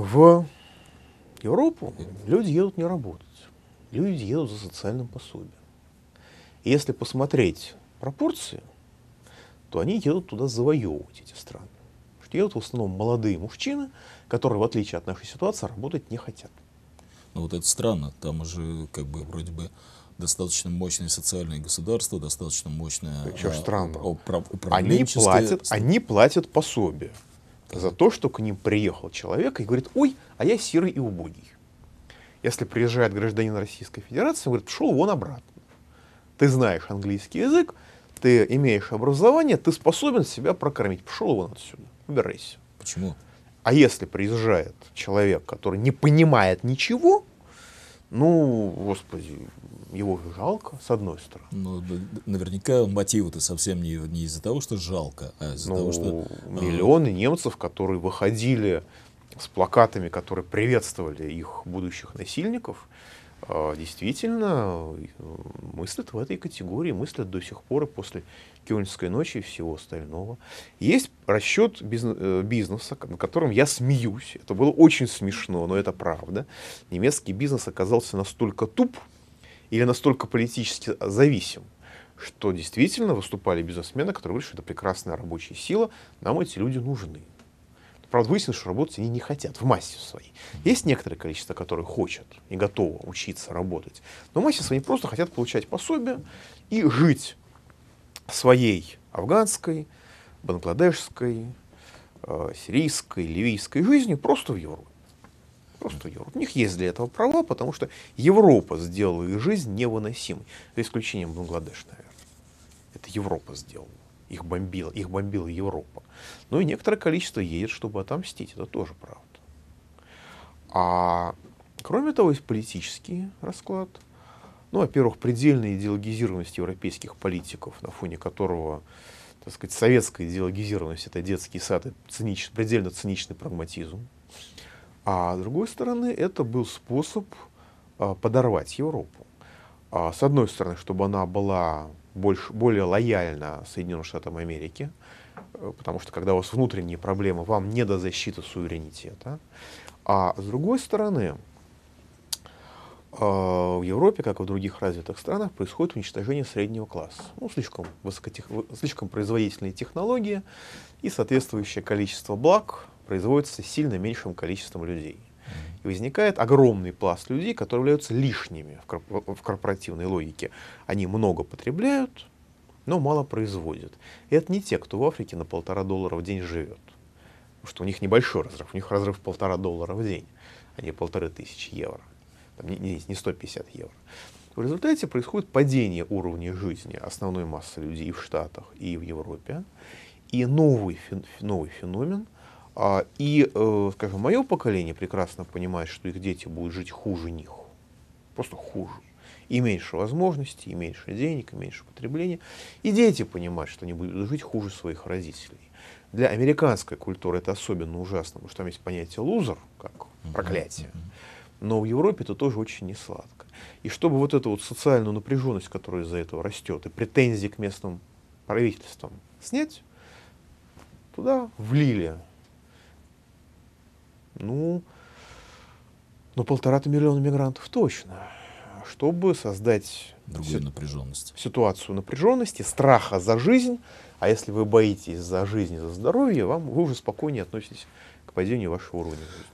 в Европу люди едут не работать, люди едут за социальным пособием. И если посмотреть пропорции, то они едут туда завоевывать эти страны. что едут в основном молодые мужчины, которые, в отличие от нашей ситуации, работать не хотят. Ну вот это странно, там уже как бы вроде бы достаточно мощное социальное государство, достаточно мощное... Что а, странно. О, они, платят, они платят пособие за то, что к ним приехал человек и говорит, ой, а я серый и убогий. Если приезжает гражданин Российской Федерации, он говорит, пошел вон обратно. Ты знаешь английский язык, ты имеешь образование, ты способен себя прокормить. Пошел вон отсюда, убирайся. Почему? А если приезжает человек, который не понимает ничего, ну, господи, его жалко, с одной стороны. Ну, наверняка мотивы-то совсем не, не из-за того, что жалко, а из-за ну, того, что... А, миллионы немцев, которые выходили с плакатами, которые приветствовали их будущих насильников, а, действительно мыслят в этой категории, мыслят до сих пор и после Кёльнской ночи и всего остального. Есть расчет э, бизнеса, на котором я смеюсь. Это было очень смешно, но это правда. Немецкий бизнес оказался настолько туп или настолько политически зависим, что действительно выступали бизнесмены, которые говорят, что это прекрасная рабочая сила, нам эти люди нужны. Правда, выяснилось, что работать они не хотят в массе своей. Есть некоторое количество, которые хотят и готовы учиться работать, но в массе своей просто хотят получать пособие и жить своей афганской, бангладешской, э, сирийской, ливийской жизнью просто в Европе. Просто в Европе. У них есть для этого права, потому что Европа сделала их жизнь невыносимой. За исключением Бангладеш, наверное. Это Европа сделала их бомбила, их бомбила Европа. Ну и некоторое количество едет, чтобы отомстить, это тоже правда. А кроме того, есть политический расклад. Ну, во-первых, предельная идеологизированность европейских политиков, на фоне которого, так сказать, советская идеологизированность — это детский сад, это цинич, предельно циничный прагматизм. А с другой стороны, это был способ а, подорвать Европу. А, с одной стороны, чтобы она была больше, более лояльно Соединенным Штатам Америки, э, потому что когда у вас внутренние проблемы, вам не до защиты суверенитета. А с другой стороны, э, в Европе, как и в других развитых странах, происходит уничтожение среднего класса. Ну, слишком, высокотех... слишком производительные технологии и соответствующее количество благ производится сильно меньшим количеством людей. И возникает огромный пласт людей, которые являются лишними в корпоративной логике. Они много потребляют, но мало производят. И это не те, кто в Африке на полтора доллара в день живет. Потому что у них небольшой разрыв, у них разрыв полтора доллара в день, а не полторы тысячи евро. Там, не, не, не 150 евро. В результате происходит падение уровня жизни основной массы людей и в Штатах, и в Европе. И новый, фен, новый феномен – а, и, скажем, э, мое поколение прекрасно понимает, что их дети будут жить хуже них. Просто хуже. И меньше возможностей, и меньше денег, и меньше потребления. И дети понимают, что они будут жить хуже своих родителей. Для американской культуры это особенно ужасно, потому что там есть понятие лузер, как проклятие. Но в Европе это тоже очень несладко. И чтобы вот эту вот социальную напряженность, которая из-за этого растет, и претензии к местным правительствам снять, туда влили ну, ну полтора-то миллиона мигрантов точно, чтобы создать Другую си- напряженность. ситуацию напряженности, страха за жизнь. А если вы боитесь за жизнь и за здоровье, вам, вы уже спокойнее относитесь к падению вашего уровня жизни.